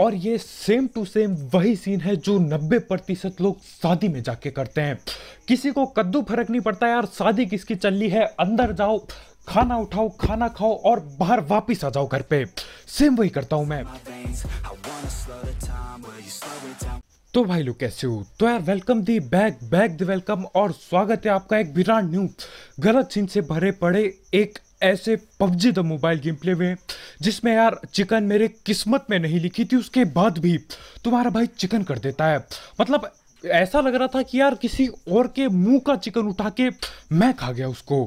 और ये same to same वही सीन है जो 90 प्रतिशत लोग शादी में जाके करते हैं किसी को कद्दू फर्क नहीं पड़ता यार शादी किसकी चल रही है अंदर जाओ खाना उठाओ खाना खाओ और बाहर वापस आ जाओ घर पे सेम वही करता हूं मैं तो भाई लोग कैसे हो तो यार welcome the back back the welcome और स्वागत है आपका एक विराट न्यू गलत सीन से भरे पड़े एक ऐसे PUBG the mobile game play में जिसमें यार चिकन मेरे किस्मत में नहीं लिखी थी उसके बाद भी तुम्हारा भाई चिकन कर देता है मतलब ऐसा लग रहा था कि यार किसी और के मुंह का चिकन उठा के मैं खा गया उसको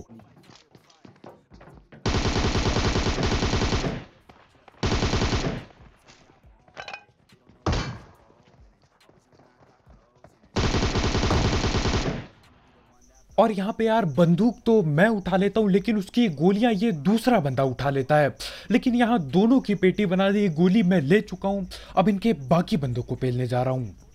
और यहाँ पे यार बंदूक तो मैं उठा लेता हूँ लेकिन उसकी गोलियाँ ये दूसरा बंदा उठा लेता है लेकिन यहाँ दोनों की पेटी बना दी गोली मैं ले चुका हूँ अब इनके बाकी बंदों को पेलने जा रहा हूँ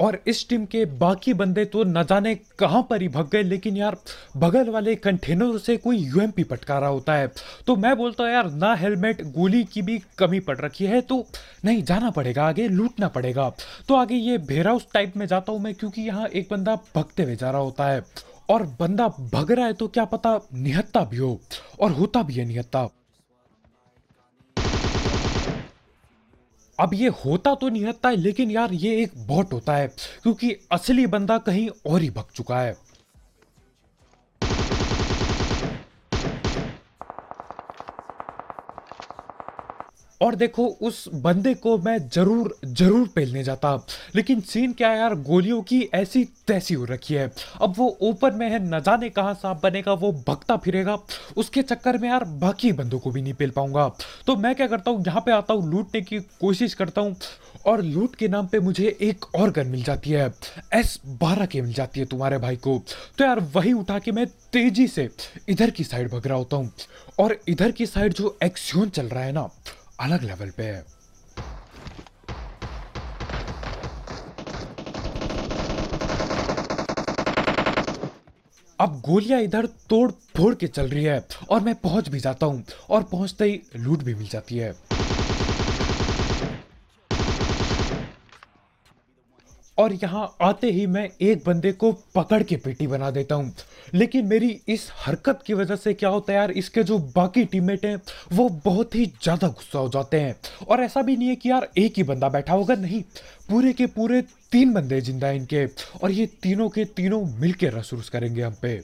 और इस टीम के बाकी बंदे तो न जाने कहां पर ही भग गए लेकिन यार बगल वाले कंटेनर से कोई यूएमपी पटका रहा होता है तो मैं बोलता हूं यार ना हेलमेट गोली की भी कमी पड़ रखी है तो नहीं जाना पड़ेगा आगे लूटना पड़ेगा तो आगे ये भेराउस टाइप में जाता हूं मैं क्योंकि यहाँ एक बंदा भगते हुए जा रहा होता है और बंदा भग रहा है तो क्या पता निहत्ता भी हो और होता भी है निहत्ता अब ये होता तो नहीं रहता है लेकिन यार ये एक बॉट होता है क्योंकि असली बंदा कहीं और ही भग चुका है और देखो उस बंदे को मैं जरूर जरूर पहलने जाता लेकिन सीन क्या यार गोलियों की ऐसी तैसी हो रखी है अब वो ओपन में है न जाने कहाँ सांप बनेगा वो भगता फिरेगा उसके चक्कर में यार बाकी बंदों को भी नहीं पेल पाऊंगा तो मैं क्या करता हूँ यहाँ पे आता हूँ लूटने की कोशिश करता हूँ और लूट के नाम पे मुझे एक और गन मिल जाती है एस बारह के मिल जाती है तुम्हारे भाई को तो यार वही उठा के मैं तेजी से इधर की साइड भग रहा होता हूँ और इधर की साइड जो एक्सियन चल रहा है ना अलग लेवल पे है अब गोलियां इधर तोड़ फोड़ के चल रही है और मैं पहुंच भी जाता हूं और पहुंचते ही लूट भी मिल जाती है और यहाँ आते ही मैं एक बंदे को पकड़ के पेटी बना देता हूँ लेकिन मेरी इस हरकत की वजह से क्या होता है यार इसके जो बाकी टीममेट हैं वो बहुत ही ज़्यादा गुस्सा हो जाते हैं और ऐसा भी नहीं है कि यार एक ही बंदा बैठा होगा नहीं पूरे के पूरे तीन बंदे जिंदा इनके और ये तीनों के तीनों मिलके रसूस करेंगे हम पे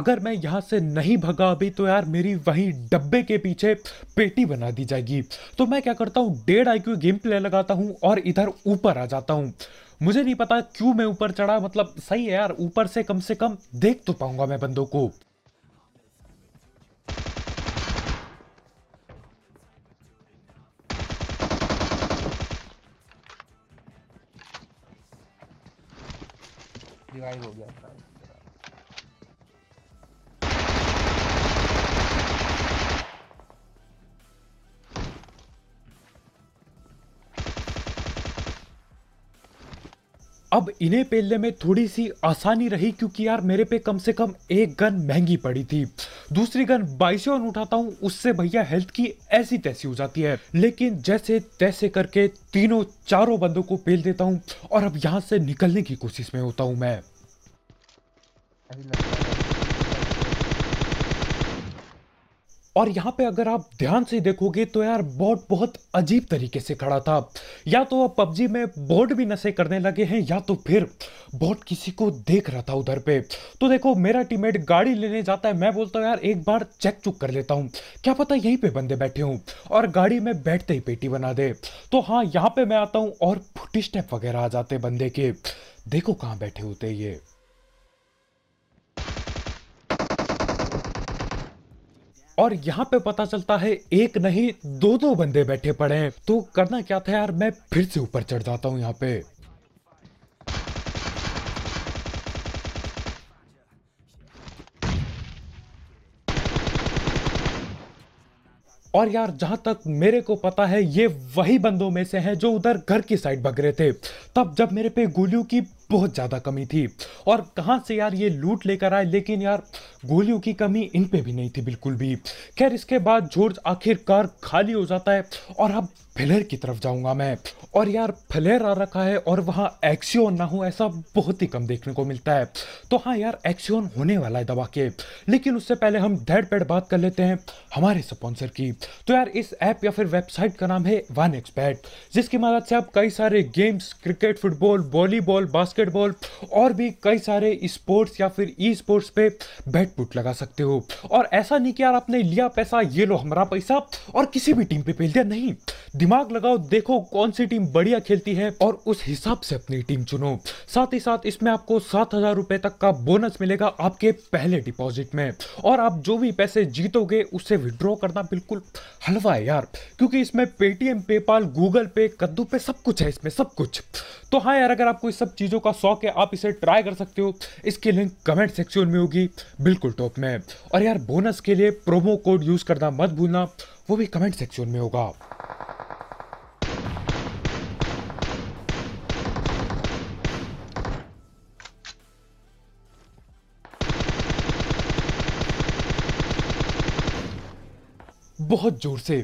अगर मैं यहाँ से नहीं भगा अभी तो यार मेरी वही डब्बे के पीछे पेटी बना दी जाएगी तो मैं क्या करता हूँ डेढ़ आई गेम प्ले लगाता हूँ और इधर ऊपर आ जाता हूँ मुझे नहीं पता क्यों मैं ऊपर चढ़ा मतलब सही है यार ऊपर से कम से कम देख तो पाऊंगा मैं बंदों को हो गया अब इन्हें पेलने में थोड़ी सी आसानी रही क्योंकि यार मेरे पे कम से कम एक गन महंगी पड़ी थी दूसरी गन बाइसोन उठाता हूँ उससे भैया हेल्थ की ऐसी तैसी हो जाती है लेकिन जैसे तैसे करके तीनों चारों बंदों को पेल देता हूँ और अब यहाँ से निकलने की कोशिश में होता हूँ मैं और यहाँ पे अगर आप ध्यान से देखोगे तो यार बॉट बहुत अजीब तरीके से खड़ा था या तो अब पबजी में बोट भी नशे करने लगे हैं या तो फिर बॉट किसी को देख रहा था उधर पे तो देखो मेरा टीममेट गाड़ी लेने जाता है मैं बोलता हूँ यार एक बार चेक चुक कर लेता हूँ क्या पता यहीं पे बंदे बैठे हूँ और गाड़ी में बैठते ही पेटी बना दे तो हाँ यहाँ पे मैं आता हूँ और फुटी स्टेप वगैरह आ जाते बंदे के देखो कहाँ बैठे होते ये और यहाँ पे पता चलता है एक नहीं दो दो बंदे बैठे पड़े हैं तो करना क्या था यार मैं फिर से ऊपर चढ़ जाता हूँ यहाँ पे और यार जहां तक मेरे को पता है ये वही बंदों में से हैं जो उधर घर की साइड भग रहे थे तब जब मेरे पे गोलियों की बहुत ज़्यादा कमी थी और कहां से यार ये लूट लेकर आए लेकिन यार गोलियों की कमी इन पे भी नहीं थी बिल्कुल भी खैर इसके बाद जॉर्ज आखिरकार खाली हो जाता है और अब फ्लेयर की तरफ जाऊंगा मैं और यार फ्लेयर आ रखा है और वहाँ एक्सियन ना हो ऐसा बहुत ही कम देखने को मिलता है तो हाँ यार एक्सियन होने वाला है दवा के लेकिन उससे पहले हम डेड पेड़ बात कर लेते हैं हमारे स्पॉन्सर की तो यार इस ऐप या फिर वेबसाइट का नाम है वन एक्सपैट जिसकी मदद से आप कई सारे games cricket football volleyball basketball और भी कई सारे स्पोर्ट्स या फिर ई स्पोर्ट्स पे बैठ पुट लगा सकते हो और ऐसा नहीं कि यार आपने लिया पैसा ये लो हमारा पैसा और किसी भी टीम पे फेल दिया नहीं दिमाग लगाओ देखो कौन सी टीम बढ़िया खेलती है और उस हिसाब से अपनी टीम चुनो साथ ही साथ इसमें आपको सात हजार रुपए तक का बोनस मिलेगा आपके पहले डिपॉजिट में और आप जो भी पैसे जीतोगे उससे विड्रॉ करना बिल्कुल हलवा है यार क्योंकि इसमें पेटीएम पेपाल गूगल पे कद्दू पे सब कुछ है इसमें सब कुछ तो हाँ यार अगर आपको इस सब चीज़ों का शौक है आप इसे ट्राई कर सकते हो इसकी लिंक कमेंट सेक्शन में होगी बिल्कुल बिल्कुल टॉप में और यार बोनस के लिए प्रोमो कोड यूज करना मत भूलना वो भी कमेंट सेक्शन में होगा बहुत जोर से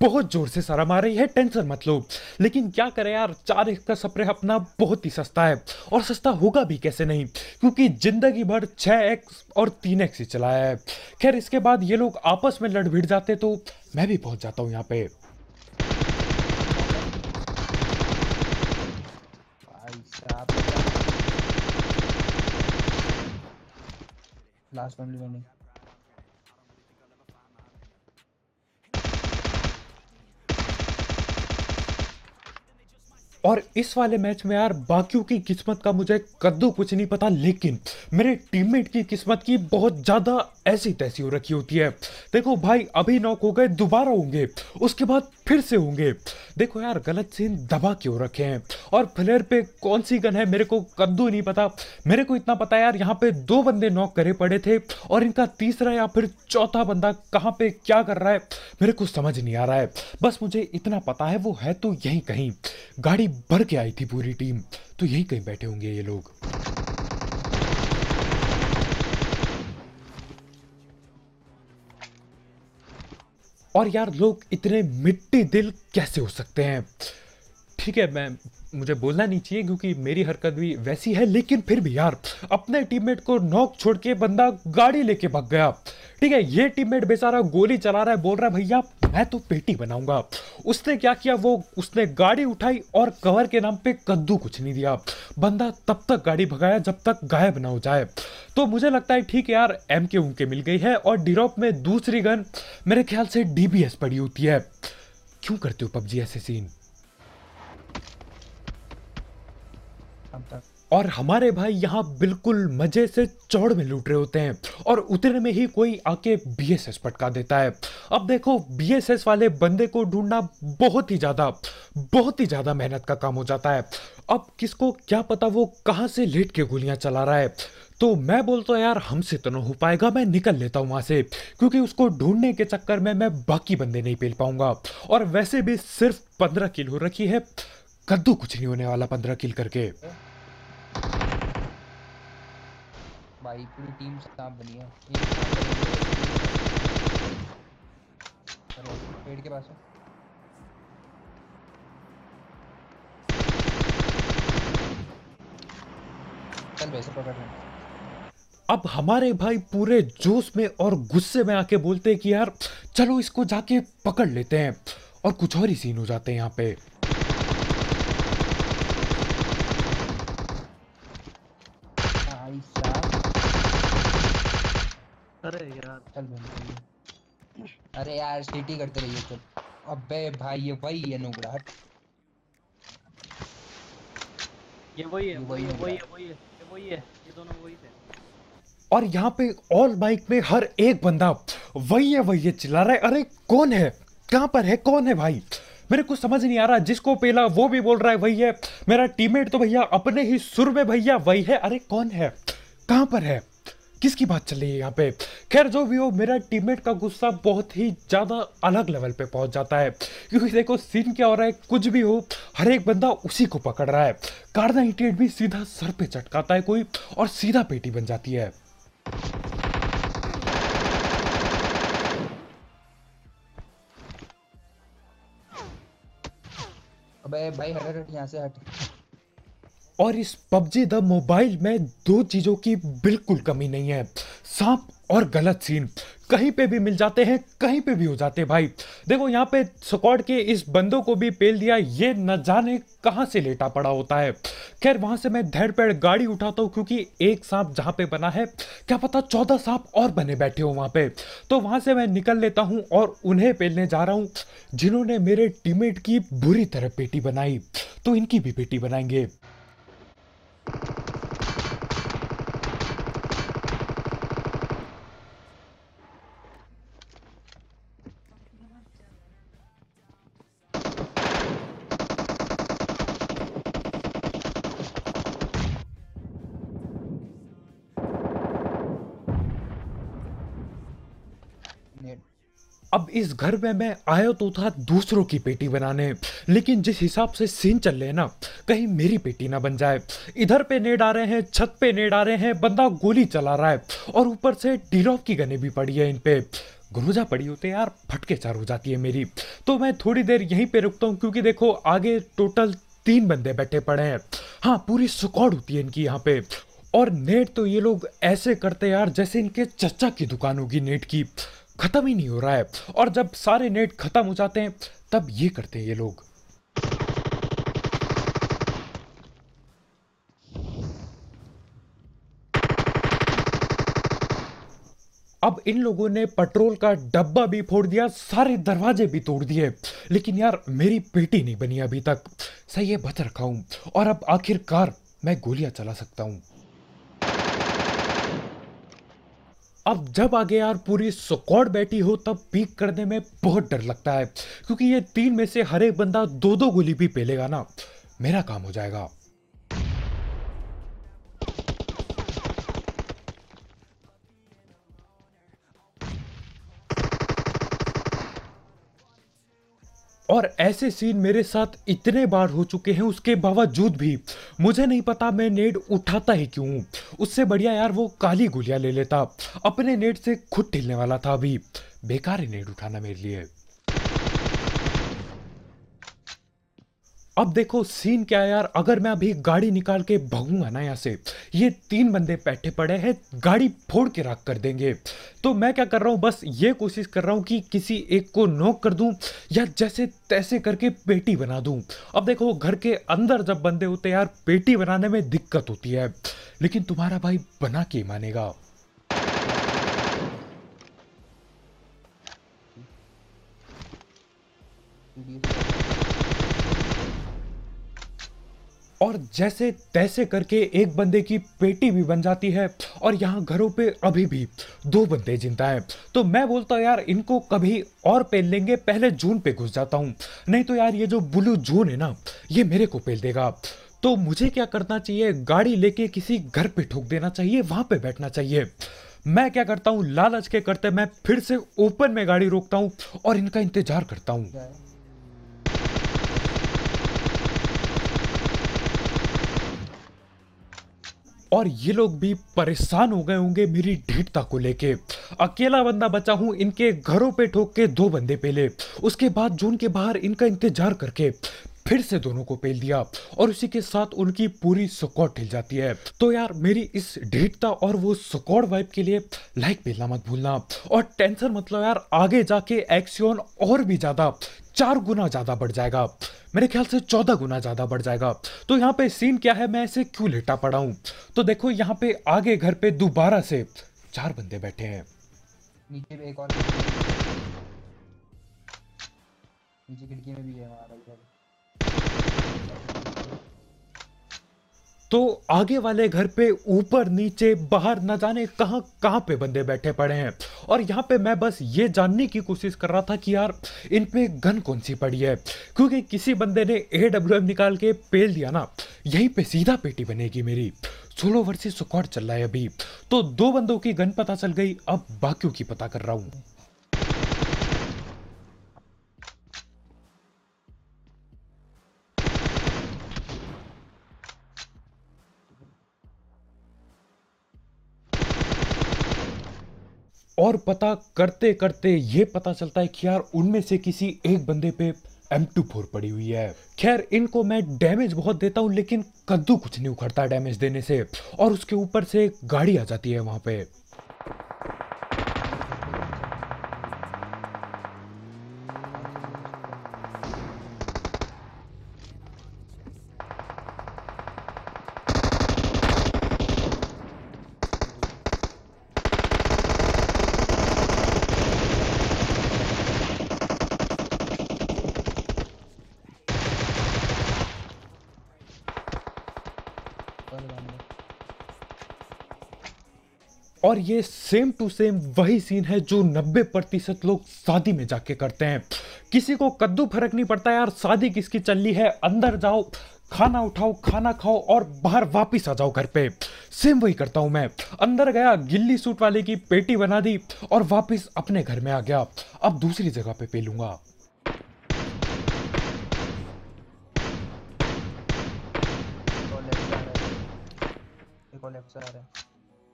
बहुत जोर से सारा मार रही है टेंशन मत लो लेकिन क्या करें यार चार का सप्रे अपना बहुत ही सस्ता है और सस्ता होगा भी कैसे नहीं क्योंकि ज़िंदगी भर छः एक्स और तीन एक्स ही चलाया है खैर इसके बाद ये लोग आपस में लड़ भिड़ जाते तो मैं भी पहुंच जाता हूँ यहाँ पे लास्ट फैमिली और इस वाले मैच में यार बाकियों की किस्मत का मुझे कद्दू कुछ नहीं पता लेकिन मेरे टीममेट की किस्मत की बहुत ज़्यादा ऐसी तैसी हो रखी होती है देखो भाई अभी नॉक हो गए दोबारा होंगे उसके बाद फिर से होंगे देखो यार गलत सीन दबा क्यों रखे हैं और फ्लेयर पे कौन सी गन है मेरे को कद्दू नहीं पता मेरे को इतना पता यार यहाँ पे दो बंदे नॉक करे पड़े थे और इनका तीसरा या फिर चौथा बंदा कहाँ पे क्या कर रहा है मेरे को समझ नहीं आ रहा है बस मुझे इतना पता है वो है तो यहीं कहीं गाड़ी भाई भर के आई थी पूरी टीम तो यही कहीं बैठे होंगे ये लोग और यार लोग इतने मिट्टी दिल कैसे हो सकते हैं ठीक है मैं मुझे बोलना नहीं चाहिए क्योंकि मेरी हरकत भी वैसी है लेकिन फिर भी यार अपने टीममेट को नॉक छोड़ के बंदा गाड़ी लेके भाग गया ठीक है ये टीममेट बेचारा गोली चला रहा है बोल रहा है भैया मैं तो पेटी बनाऊंगा उसने क्या किया वो उसने गाड़ी उठाई और कवर के नाम पे कद्दू कुछ नहीं दिया बंदा तब तक गाड़ी भगाया जब तक गायब ना हो जाए तो मुझे लगता है ठीक है यार एम के उनके मिल गई है और डिरोप में दूसरी गन मेरे ख्याल से डी पड़ी होती है क्यों करते हो पबजी ऐसे सीन अब तक और हमारे भाई यहाँ बिल्कुल मजे से चौड़ में लूट रहे होते हैं और उतने में ही कोई आके बीएसएस पटका देता है अब देखो बीएसएस वाले बंदे को ढूंढना बहुत ही ज़्यादा बहुत ही ज़्यादा मेहनत का काम हो जाता है अब किसको क्या पता वो कहाँ से लेट के गोलियाँ चला रहा है तो मैं बोलता हूँ यार हमसे तो ना हो पाएगा मैं निकल लेता हूँ वहाँ से क्योंकि उसको ढूंढने के चक्कर में मैं बाकी बंदे नहीं पेल पाऊंगा और वैसे भी सिर्फ पंद्रह किलो रखी है कद्दू कुछ नहीं होने वाला पंद्रह किल करके भाई पूरी टीम सांप बनी है पेड़ के पास है चल अब हमारे भाई पूरे जोश में और गुस्से में आके बोलते हैं कि यार चलो इसको जाके पकड़ लेते हैं और कुछ और ही सीन हो जाते हैं यहाँ पे यार सीटी करते रहिए सब तो। अबे भाई ये वही है नुगराट ये वही है वही है वही है वही है ये वही है ये दोनों वही थे और यहाँ पे ऑल बाइक में हर एक बंदा वही है वही है चिल्ला रहा है अरे कौन है कहाँ पर है कौन है भाई मेरे को समझ नहीं आ रहा जिसको पेला वो भी बोल रहा है वही है मेरा टीममेट तो भैया अपने ही सुर में भैया वही है अरे कौन है कहाँ पर है किसकी बात चल रही है यहाँ पे खैर जो भी हो मेरा टीममेट का गुस्सा बहुत ही ज़्यादा अलग लेवल पे पहुँच जाता है क्योंकि देखो सीन क्या हो रहा है कुछ भी हो हर एक बंदा उसी को पकड़ रहा है कारदा इटियट भी सीधा सर पे चटकाता है कोई और सीधा पेटी बन जाती है अबे भाई हट हट यहाँ से हट और इस पबजी द मोबाइल में दो चीज़ों की बिल्कुल कमी नहीं है सांप और गलत सीन कहीं पे भी मिल जाते हैं कहीं पे भी हो जाते हैं भाई देखो यहाँ पे स्कॉड के इस बंदों को भी पेल दिया ये न जाने कहाँ से लेटा पड़ा होता है खैर वहाँ से मैं धड़ पेड़ गाड़ी उठाता हूँ क्योंकि एक सांप जहाँ पे बना है क्या पता चौदह सांप और बने बैठे हो वहाँ पे तो वहाँ से मैं निकल लेता हूँ और उन्हें पेलने जा रहा हूँ जिन्होंने मेरे टीमेट की बुरी तरह पेटी बनाई तो इनकी भी बेटी बनाएंगे इस घर में मैं आया तो था दूसरों की पेटी बनाने लेकिन जिस हिसाब से सीन चल रहे ना कहीं मेरी पेटी ना बन जाए इधर पे नेड आ रहे हैं छत पे नेड आ रहे हैं बंदा गोली चला रहा है और ऊपर से डीलॉफ की गने भी पड़ी है इन पे गुरुजा पड़ी होते यार फटके चार हो जाती है मेरी तो मैं थोड़ी देर यहीं पे रुकता हूँ क्योंकि देखो आगे टोटल तीन बंदे बैठे पड़े हैं हाँ पूरी सुकौड़ होती है इनकी यहाँ पे और नेट तो ये लोग ऐसे करते यार जैसे इनके चचा की दुकान होगी नेट की ख़त्म ही नहीं हो रहा है और जब सारे नेट ख़त्म हो जाते हैं तब ये करते हैं ये लोग अब इन लोगों ने पेट्रोल का डब्बा भी फोड़ दिया सारे दरवाजे भी तोड़ दिए लेकिन यार मेरी पेटी नहीं बनी अभी तक सही है बच रखा हूं और अब आखिरकार मैं गोलियां चला सकता हूं अब जब आगे यार पूरी स्क्वाड बैठी हो तब पीक करने में बहुत डर लगता है क्योंकि ये तीन में से हर एक बंदा दो दो गोली भी पेलेगा ना मेरा काम हो जाएगा और ऐसे सीन मेरे साथ इतने बार हो चुके हैं उसके बावजूद भी मुझे नहीं पता मैं नेट उठाता ही क्यों उससे बढ़िया यार वो काली गोलियां ले लेता अपने नेड से खुद ढिलने वाला था अभी बेकार ही नेट उठाना मेरे लिए अब देखो सीन क्या है यार अगर मैं अभी गाड़ी निकाल के भगूंगा ना यहाँ से ये तीन बंदे बैठे पड़े हैं गाड़ी फोड़ के राख कर देंगे तो मैं क्या कर रहा हूँ बस ये कोशिश कर रहा हूँ कि किसी एक को नोक कर दूँ या जैसे तैसे करके पेटी बना दूँ अब देखो घर के अंदर जब बंदे होते यार पेटी बनाने में दिक्कत होती है लेकिन तुम्हारा भाई बना के मानेगा Thank हम्म। you. और जैसे तैसे करके एक बंदे की पेटी भी बन जाती है और यहाँ घरों पे अभी भी दो बंदे जिंदा हैं तो मैं बोलता हूँ यार इनको कभी और पेल लेंगे पहले जून पे घुस जाता हूँ नहीं तो यार ये जो ब्लू जून है ना ये मेरे को पेल देगा तो मुझे क्या करना चाहिए गाड़ी लेके किसी घर पे ठोक देना चाहिए वहाँ पे बैठना चाहिए मैं क्या करता हूँ लालच के करते मैं फिर से ओपन में गाड़ी रोकता हूँ और इनका इंतजार करता हूँ और ये लोग भी परेशान हो गए होंगे मेरी ढीठता को लेके अकेला बंदा बचा हूँ इनके घरों पे ठोक के दो बंदे पहले उसके बाद जून के बाहर इनका इंतजार करके फिर से दोनों को पेल दिया और उसी के साथ उनकी पूरी स्कॉट हिल जाती है तो यार मेरी इस ढीठता और वो स्कॉट वाइब के लिए लाइक पेलना मत भूलना और टेंशन मतलब यार आगे जाके एक्सियन और भी ज़्यादा चार गुना ज़्यादा बढ़ जाएगा मेरे ख्याल से चौदह गुना ज़्यादा बढ़ जाएगा तो यहाँ पे सीन क्या है मैं इसे क्यों लेटा पड़ा हूँ तो देखो यहाँ पे आगे घर पे दोबारा से चार बंदे बैठे हैं नीचे भी एक और नीचे खिड़की में भी है हमारा तो आगे वाले घर पे ऊपर नीचे बाहर न जाने कहाँ कहाँ पे बंदे बैठे पड़े हैं और यहाँ पे मैं बस ये जानने की कोशिश कर रहा था कि यार इन पे गन कौन सी पड़ी है क्योंकि किसी बंदे ने ए डब्ल्यू एम निकाल के पेल दिया ना यहीं पे सीधा पेटी बनेगी मेरी सोलो वर्सेस सुकॉर्ड चल रहा है अभी तो दो बंदों की गन पता चल गई अब बाकियों की पता कर रहा हूँ और पता करते करते ये पता चलता है कि यार उनमें से किसी एक बंदे पे एम टू फोर पड़ी हुई है खैर इनको मैं डैमेज बहुत देता हूँ लेकिन कद्दू कुछ नहीं उखड़ता डैमेज देने से और उसके ऊपर से गाड़ी आ जाती है वहाँ पे और ये सेम टू सेम वही सीन है जो 90 प्रतिशत लोग शादी में जाके करते हैं किसी को कद्दू फर्क नहीं पड़ता यार शादी किसकी चल रही है अंदर जाओ खाना उठाओ खाना खाओ और बाहर वापस आ जाओ घर पे सेम वही करता हूँ मैं अंदर गया गिल्ली सूट वाले की पेटी बना दी और वापस अपने घर में आ गया अब दूसरी जगह पे लूंगा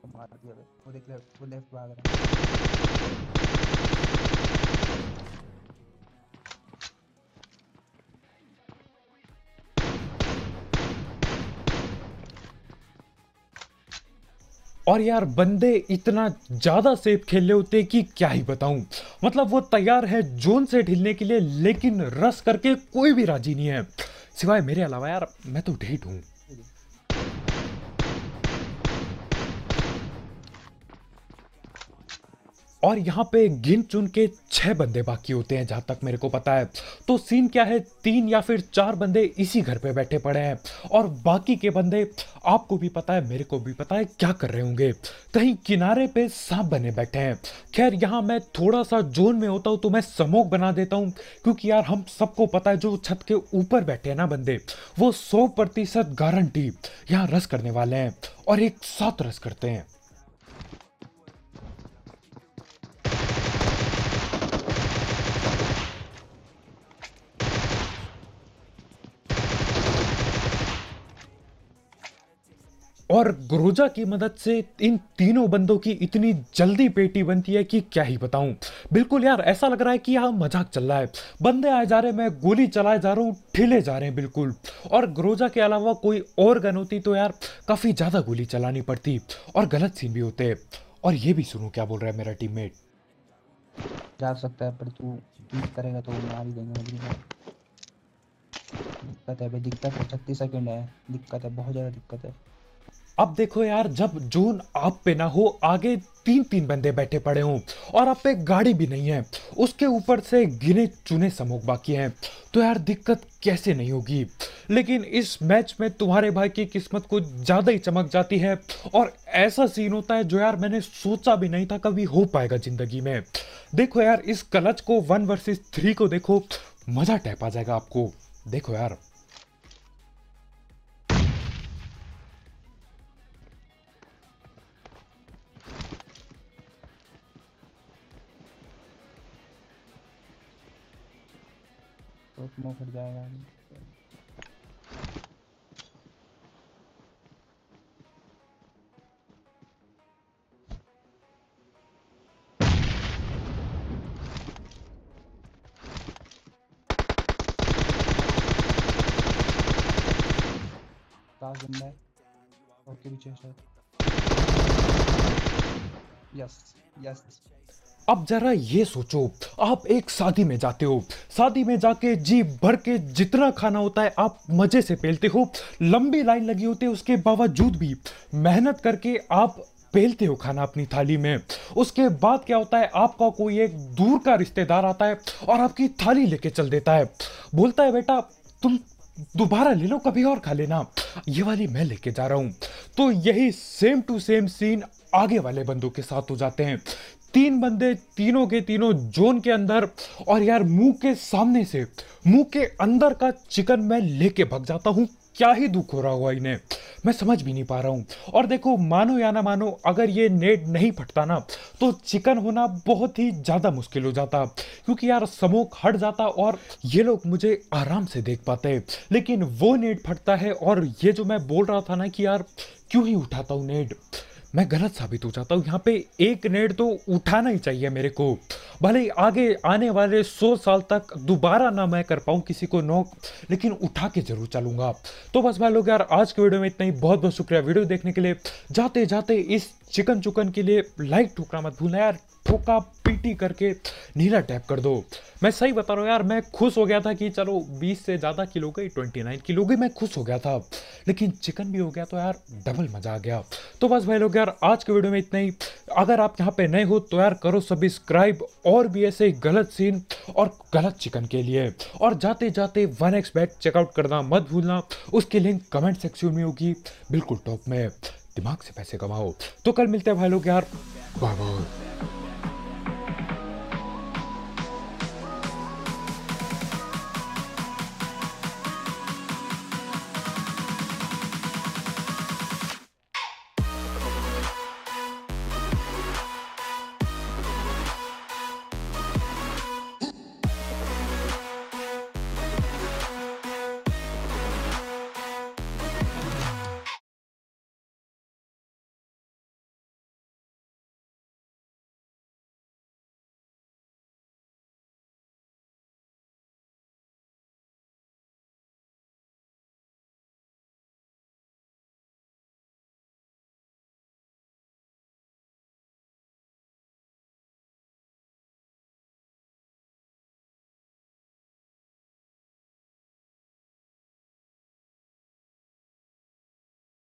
को मार दिया वो देख लेफ्ट भाग रहा और यार बंदे इतना ज़्यादा सेफ खेल रहे होते कि क्या ही बताऊं मतलब वो तैयार है जोन से ढिलने के लिए लेकिन रस करके कोई भी राजी नहीं है सिवाय मेरे अलावा यार मैं तो ढेट हूँ और यहाँ पे गिन चुन के छः बंदे बाकी होते हैं जहाँ तक मेरे को पता है तो सीन क्या है तीन या फिर चार बंदे इसी घर पे बैठे पड़े हैं और बाकी के बंदे आपको भी पता है मेरे को भी पता है क्या कर रहे होंगे कहीं किनारे पे सांप बने बैठे हैं खैर यहाँ मैं थोड़ा सा जोन में होता हूँ तो मैं समोक बना देता हूँ क्योंकि यार हम सबको पता है जो छत के ऊपर बैठे हैं ना बंदे वो सौ प्रतिशत गारंटी यहाँ रस करने वाले हैं और एक साथ रस करते हैं और ग्रोजा की मदद से इन तीनों बंदों की इतनी जल्दी पेटी बनती है कि क्या ही बताऊं बिल्कुल यार ऐसा लग रहा है कि यहाँ मजाक चल रहा है बंदे आए जा रहे मैं गोली चलाए जा रहा हूँ ठिले जा रहे हैं बिल्कुल और ग्रोजा के अलावा कोई और गन होती तो यार काफ़ी ज़्यादा गोली चलानी पड़ती और गलत सीन भी होते और ये भी सुनो क्या बोल रहा है मेरा टीममेट जा सकता है पर तू करेगा तो मार ही देंगे दिक्कत है भाई दिक्कत है छत्तीस सेकंड है दिक्कत है बहुत ज़्यादा दिक्कत है अब देखो यार जब जोन आप पे ना हो आगे तीन तीन बंदे बैठे पड़े हों और आप पे गाड़ी भी नहीं है उसके ऊपर से गिने चुने समोक बाकी हैं तो यार दिक्कत कैसे नहीं होगी लेकिन इस मैच में तुम्हारे भाई की किस्मत कुछ ज़्यादा ही चमक जाती है और ऐसा सीन होता है जो यार मैंने सोचा भी नहीं था कभी हो पाएगा ज़िंदगी में देखो यार इस क्लच को वन वर्सेस थ्री को देखो मज़ा टैप आ जाएगा आपको देखो यार smoker daha geldi. Dağında Korku bir çeşit Yes, yes अब जरा ये सोचो आप एक शादी में जाते हो शादी में जाके जी भर के जितना खाना होता है आप मज़े से पेलते हो लंबी लाइन लगी होती है उसके बावजूद भी मेहनत करके आप पेलते हो खाना अपनी थाली में उसके बाद क्या होता है आपका कोई एक दूर का रिश्तेदार आता है और आपकी थाली लेके चल देता है बोलता है बेटा तुम दोबारा ले लो कभी और खा लेना ये वाली मैं लेके जा रहा हूँ तो यही सेम टू सेम सीन आगे वाले बंदों के साथ हो जाते हैं तीन बंदे तीनों के तीनों जोन के अंदर और यार मुंह के सामने से मुंह के अंदर का चिकन मैं लेके भग जाता हूँ क्या ही दुख हो रहा हुआ इन्हें मैं समझ भी नहीं पा रहा हूँ और देखो मानो या ना मानो अगर ये नेट नहीं फटता ना तो चिकन होना बहुत ही ज़्यादा मुश्किल हो जाता क्योंकि यार समोक हट जाता और ये लोग मुझे आराम से देख पाते लेकिन वो नेट फटता है और ये जो मैं बोल रहा था ना कि यार क्यों ही उठाता हूँ नेट मैं गलत साबित हो जाता हूँ यहाँ पे एक नेट तो उठाना ही चाहिए मेरे को भले आगे आने वाले सौ साल तक दोबारा ना मैं कर पाऊँ किसी को नोक लेकिन उठा के जरूर चलूंगा तो बस भाई लोग यार आज के वीडियो में इतना ही बहुत बहुत शुक्रिया वीडियो देखने के लिए जाते जाते इस चिकन चुकन के लिए लाइक ठुकरा मत भूलना यार ठोका पीटी करके नीला टैप कर दो मैं सही बता रहा हूँ यार मैं खुश हो गया था कि चलो 20 से ज़्यादा किलो गई 29 किलो गई मैं खुश हो गया था लेकिन चिकन भी हो गया तो यार डबल मज़ा आ गया तो बस भाई लोग यार आज के वीडियो में इतना ही अगर आप यहाँ पे नए हो तो यार करो सब्सक्राइब और भी ऐसे गलत सीन और गलत चिकन के लिए और जाते जाते वन एक्स बैट चेकआउट करना मत भूलना उसकी लिंक कमेंट सेक्शन में होगी बिल्कुल टॉप में दिमाग से पैसे कमाओ तो कल मिलते हैं भाई लोग यार बाय बाय